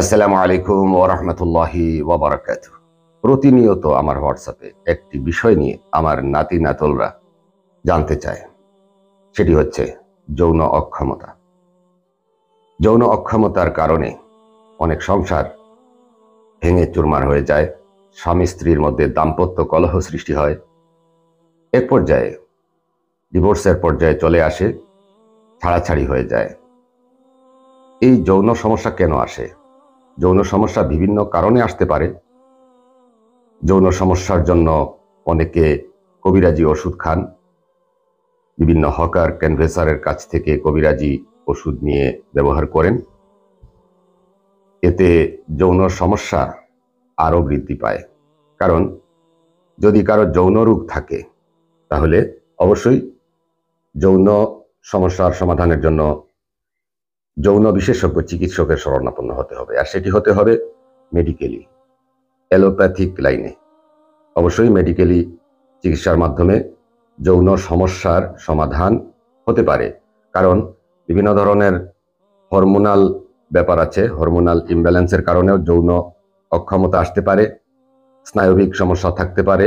আসসালামু আলাইকুম ওরহমতুল্লাহি ওবরাকাত প্রতিনিয়ত আমার হোয়াটসঅ্যাপে একটি বিষয় নিয়ে আমার নাতি নাতলরা জানতে চায় সেটি হচ্ছে যৌন অক্ষমতা যৌন অক্ষমতার কারণে অনেক সংসার ভেঙে চুরমার হয়ে যায় স্বামী স্ত্রীর মধ্যে দাম্পত্য কলহ সৃষ্টি হয় এক পর্যায়ে ডিভোর্সের পর্যায়ে চলে আসে ছাড়াছাড়ি হয়ে যায় এই যৌন সমস্যা কেন আসে যৌন সমস্যা বিভিন্ন কারণে আসতে পারে যৌন সমস্যার জন্য অনেকে কবিরাজি ওষুধ খান বিভিন্ন হকার ক্যানভেসারের কাছ থেকে কবিরাজি ওষুধ নিয়ে ব্যবহার করেন এতে যৌন সমস্যা আরও বৃদ্ধি পায় কারণ যদি কারো যৌন রোগ থাকে তাহলে অবশ্যই যৌন সমস্যার সমাধানের জন্য যৌন বিশেষজ্ঞ চিকিৎসকের শরণাপন্ন হতে হবে আর সেটি হতে হবে মেডিকেলি অ্যালোপ্যাথিক লাইনে অবশ্যই মেডিকেলি চিকিৎসার মাধ্যমে যৌন সমস্যার সমাধান হতে পারে কারণ বিভিন্ন ধরনের হরমোনাল ব্যাপার আছে হরমোনাল ইমব্যালেন্সের কারণেও যৌন অক্ষমতা আসতে পারে স্নায়বিক সমস্যা থাকতে পারে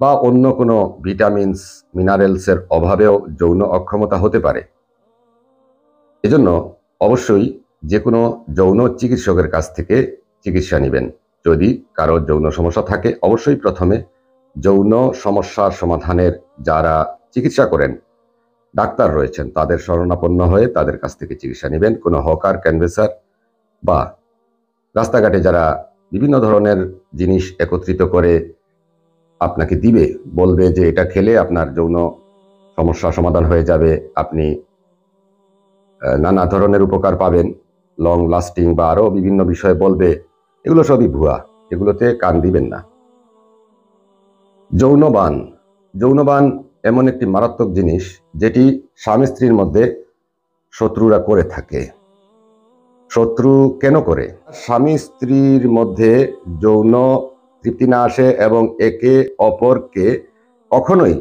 বা অন্য কোনো ভিটামিনস মিনারেলসের অভাবেও যৌন অক্ষমতা হতে পারে এজন্য অবশ্যই যে কোনো যৌন চিকিৎসকের কাছ থেকে চিকিৎসা নেবেন যদি কারো যৌন সমস্যা থাকে অবশ্যই প্রথমে যৌন সমস্যার সমাধানের যারা চিকিৎসা করেন ডাক্তার রয়েছেন তাদের শরণাপন্ন হয়ে তাদের কাছ থেকে চিকিৎসা নেবেন কোনো হকার ক্যানভেসার বা রাস্তাঘাটে যারা বিভিন্ন ধরনের জিনিস একত্রিত করে আপনাকে দিবে বলবে যে এটা খেলে আপনার যৌন সমস্যা সমাধান হয়ে যাবে আপনি নানা ধরনের উপকার পাবেন লং লাস্টিং বা আরও বিভিন্ন বিষয়ে বলবে এগুলো সবই ভুয়া এগুলোতে কান দিবেন না যৌনবান যৌনবান এমন একটি মারাত্মক জিনিস যেটি স্বামী স্ত্রীর মধ্যে শত্রুরা করে থাকে শত্রু কেন করে স্বামী স্ত্রীর মধ্যে যৌন তৃপ্তি না আসে এবং একে অপরকে কখনোই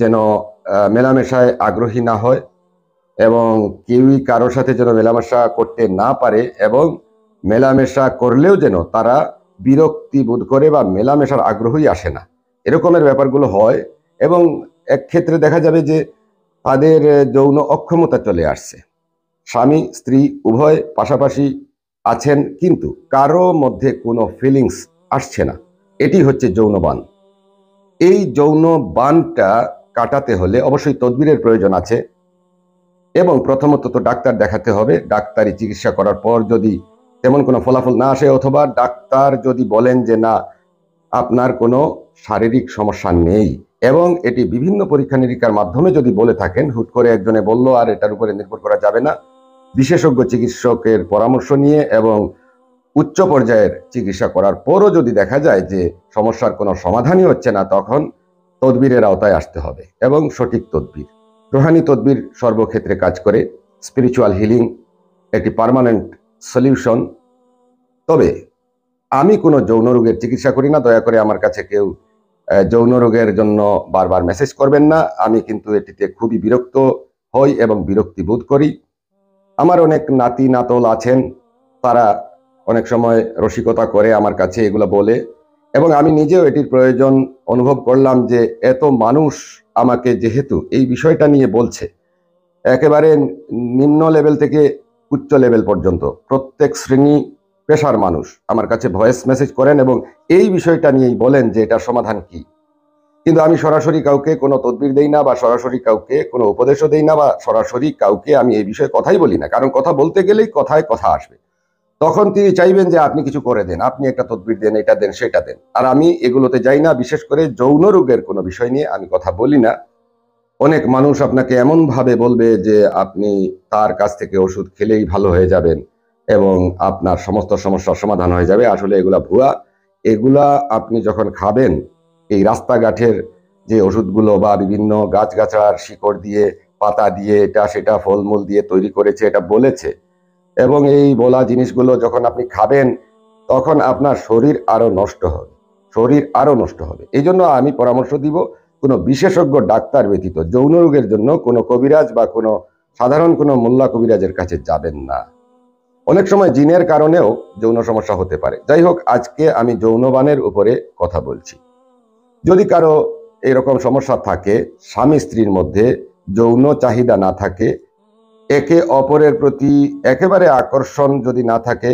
যেন মেলামেশায় আগ্রহী না হয় এবং কেউই কারোর সাথে যেন মেলামেশা করতে না পারে এবং মেলামেশা করলেও যেন তারা বিরক্তি বোধ করে বা মেলামেশার আগ্রহই আসে না এরকমের ব্যাপারগুলো হয় এবং এক ক্ষেত্রে দেখা যাবে যে তাদের যৌন অক্ষমতা চলে আসছে স্বামী স্ত্রী উভয় পাশাপাশি আছেন কিন্তু কারো মধ্যে কোনো ফিলিংস আসছে না এটি হচ্ছে যৌনবান এই যৌনবানটা কাটাতে হলে অবশ্যই তদবিরের প্রয়োজন আছে এবং প্রথমত তো ডাক্তার দেখাতে হবে ডাক্তারি চিকিৎসা করার পর যদি তেমন কোনো ফলাফল না আসে অথবা ডাক্তার যদি বলেন যে না আপনার কোনো শারীরিক সমস্যা নেই এবং এটি বিভিন্ন পরীক্ষা নিরীক্ষার মাধ্যমে যদি বলে থাকেন হুট করে একজনে বলল আর এটার উপরে নির্ভর করা যাবে না বিশেষজ্ঞ চিকিৎসকের পরামর্শ নিয়ে এবং উচ্চ পর্যায়ের চিকিৎসা করার পরও যদি দেখা যায় যে সমস্যার কোনো সমাধানই হচ্ছে না তখন তদবিরের আওতায় আসতে হবে এবং সঠিক তদবির রোহানি তদ্বির সর্বক্ষেত্রে কাজ করে স্পিরিচুয়াল হিলিং একটি পারমানেন্ট সলিউশন তবে আমি কোনো যৌন রোগের চিকিৎসা করি না দয়া করে আমার কাছে কেউ যৌন রোগের জন্য বারবার মেসেজ করবেন না আমি কিন্তু এটিতে খুবই বিরক্ত হই এবং বিরক্তি বোধ করি আমার অনেক নাতি নাতল আছেন তারা অনেক সময় রসিকতা করে আমার কাছে এগুলো বলে এবং আমি নিজেও এটির প্রয়োজন অনুভব করলাম যে এত মানুষ আমাকে যেহেতু এই বিষয়টা নিয়ে বলছে একেবারে নিম্ন লেভেল থেকে উচ্চ লেভেল পর্যন্ত প্রত্যেক শ্রেণী পেশার মানুষ আমার কাছে ভয়েস মেসেজ করেন এবং এই বিষয়টা নিয়েই বলেন যে এটার সমাধান কি কিন্তু আমি সরাসরি কাউকে কোনো তদবির দেই না বা সরাসরি কাউকে কোনো উপদেশও দেই না বা সরাসরি কাউকে আমি এই বিষয়ে কথাই বলি না কারণ কথা বলতে গেলেই কথায় কথা আসবে তখন তিনি চাইবেন যে আপনি কিছু করে দেন আপনি একটা তদবির দেন এটা দেন সেটা দেন আর আমি এগুলোতে যাই না বিশেষ করে যৌন রোগের কোনো বিষয় নিয়ে আমি কথা বলি না অনেক মানুষ আপনাকে এমনভাবে বলবে যে আপনি তার কাছ থেকে ওষুধ খেলেই ভালো হয়ে যাবেন এবং আপনার সমস্ত সমস্যার সমাধান হয়ে যাবে আসলে এগুলা ভুয়া এগুলা আপনি যখন খাবেন এই রাস্তাঘাটের যে ওষুধগুলো বা বিভিন্ন গাছগাছার শিকড় দিয়ে পাতা দিয়ে এটা সেটা ফলমূল দিয়ে তৈরি করেছে এটা বলেছে এবং এই বলা জিনিসগুলো যখন আপনি খাবেন তখন আপনার শরীর আরও নষ্ট হবে শরীর আরও নষ্ট হবে এই জন্য আমি পরামর্শ দিব কোনো বিশেষজ্ঞ ডাক্তার ব্যতীত যৌন রোগের জন্য কোনো কবিরাজ বা কোনো সাধারণ কোনো মোল্লা কবিরাজের কাছে যাবেন না অনেক সময় জিনের কারণেও যৌন সমস্যা হতে পারে যাই হোক আজকে আমি যৌনবানের উপরে কথা বলছি যদি কারো এরকম সমস্যা থাকে স্বামী স্ত্রীর মধ্যে যৌন চাহিদা না থাকে একে অপরের প্রতি একেবারে আকর্ষণ যদি না থাকে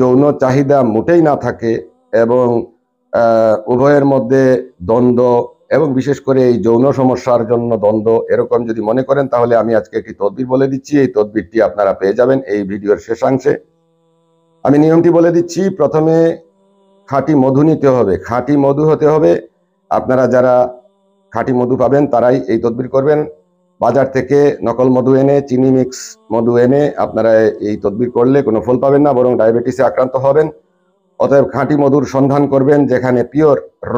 যৌন চাহিদা মোটেই না থাকে এবং উভয়ের মধ্যে দ্বন্দ্ব এবং বিশেষ করে এই যৌন সমস্যার জন্য দ্বন্দ্ব এরকম যদি মনে করেন তাহলে আমি আজকে একটি তদবির বলে দিচ্ছি এই তদবিরটি আপনারা পেয়ে যাবেন এই ভিডিওর শেষাংশে আমি নিয়মটি বলে দিচ্ছি প্রথমে খাঁটি মধু নিতে হবে খাঁটি মধু হতে হবে আপনারা যারা খাঁটি মধু পাবেন তারাই এই তদবির করবেন বাজার থেকে নকল মধু এনে চিনি মিক্স মধু এনে আপনারা এই তদবির করলে কোনো ফল পাবেন না বরং ডায়াবেটিসে আক্রান্ত হবেন অতএব খাঁটি মধুর সন্ধান করবেন যেখানে পিওর র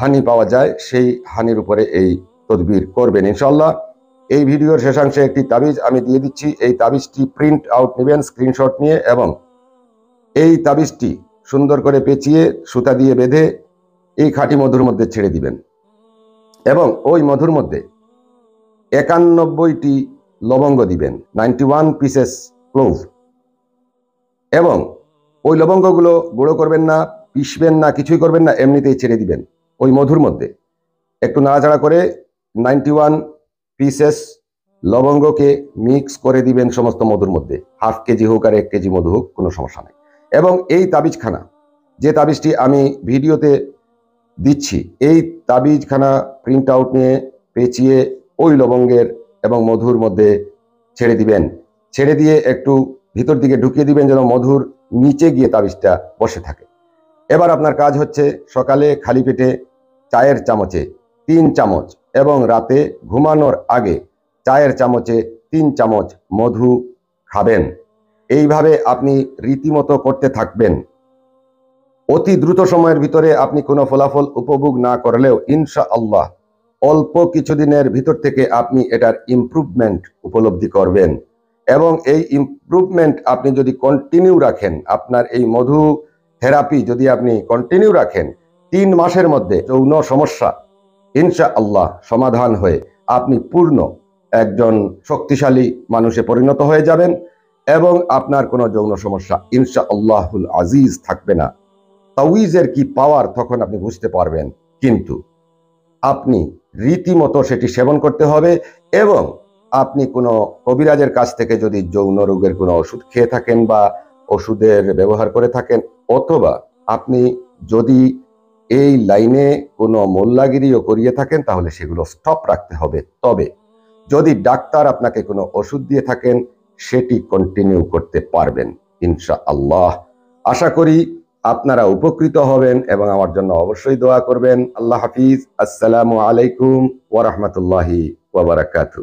হানি পাওয়া যায় সেই হানির উপরে এই তদবির করবেন ইনশাল্লাহ এই ভিডিওর শেষাংশে একটি তাবিজ আমি দিয়ে দিচ্ছি এই তাবিজটি প্রিন্ট আউট নেবেন স্ক্রিনশট নিয়ে এবং এই তাবিজটি সুন্দর করে পেঁচিয়ে সুতা দিয়ে বেঁধে এই খাঁটি মধুর মধ্যে ছেড়ে দিবেন এবং ওই মধুর মধ্যে একানব্বইটি লবঙ্গ দিবেন নাইনটি ওয়ান পিসেস ক্লোভ এবং ওই লবঙ্গগুলো গুঁড়ো করবেন না পিসবেন না কিছুই করবেন না এমনিতেই ছেড়ে দিবেন ওই মধুর মধ্যে একটু নাড়াচাড়া করে নাইনটি ওয়ান পিসেস লবঙ্গকে মিক্স করে দিবেন সমস্ত মধুর মধ্যে হাফ কেজি হোক আর এক কেজি মধু হোক কোনো সমস্যা নেই এবং এই তাবিজখানা যে তাবিজটি আমি ভিডিওতে দিচ্ছি এই তাবিজখানা প্রিন্ট আউট নিয়ে পেঁচিয়ে ওই লবঙ্গের এবং মধুর মধ্যে ছেড়ে দিবেন ছেড়ে দিয়ে একটু ভিতর দিকে ঢুকিয়ে দিবেন যেন মধুর নিচে গিয়ে তাবিজটা বসে থাকে এবার আপনার কাজ হচ্ছে সকালে খালি পেটে চায়ের চামচে তিন চামচ এবং রাতে ঘুমানোর আগে চায়ের চামচে তিন চামচ মধু খাবেন এইভাবে আপনি রীতিমতো করতে থাকবেন অতি দ্রুত সময়ের ভিতরে আপনি কোনো ফলাফল উপভোগ না করলেও ইনশা আল্লাহ অল্প কিছুদিনের ভিতর থেকে আপনি এটার ইম্প্রুভমেন্ট উপলব্ধি করবেন এবং এই ইম্প্রুভমেন্ট আপনি যদি কন্টিনিউ রাখেন আপনার এই মধু থেরাপি যদি আপনি কন্টিনিউ রাখেন তিন মাসের মধ্যে যৌন সমস্যা ইনশা আল্লাহ সমাধান হয়ে আপনি পূর্ণ একজন শক্তিশালী মানুষে পরিণত হয়ে যাবেন এবং আপনার কোনো যৌন সমস্যা ইনশা আল্লাহুল আজিজ থাকবে না তাউইজের কি পাওয়ার তখন আপনি বুঝতে পারবেন কিন্তু আপনি রীতিমতো সেটি সেবন করতে হবে এবং আপনি কোনো কবিরাজের কাছ থেকে যদি যৌন রোগের কোনো ওষুধ খেয়ে থাকেন বা ওষুধের ব্যবহার করে থাকেন অথবা আপনি যদি এই লাইনে কোনো মোল্লাগিরিও করিয়ে থাকেন তাহলে সেগুলো স্টপ রাখতে হবে তবে যদি ডাক্তার আপনাকে কোনো ওষুধ দিয়ে থাকেন সেটি কন্টিনিউ করতে পারবেন ইনশা আল্লাহ আশা করি আপনারা উপকৃত হবেন এবং আমার জন্য অবশ্যই দোয়া করবেন আল্লাহ হাফিজ আসসালামু আলাইকুম ওরহমতুল্লাহি ওবরাকাতু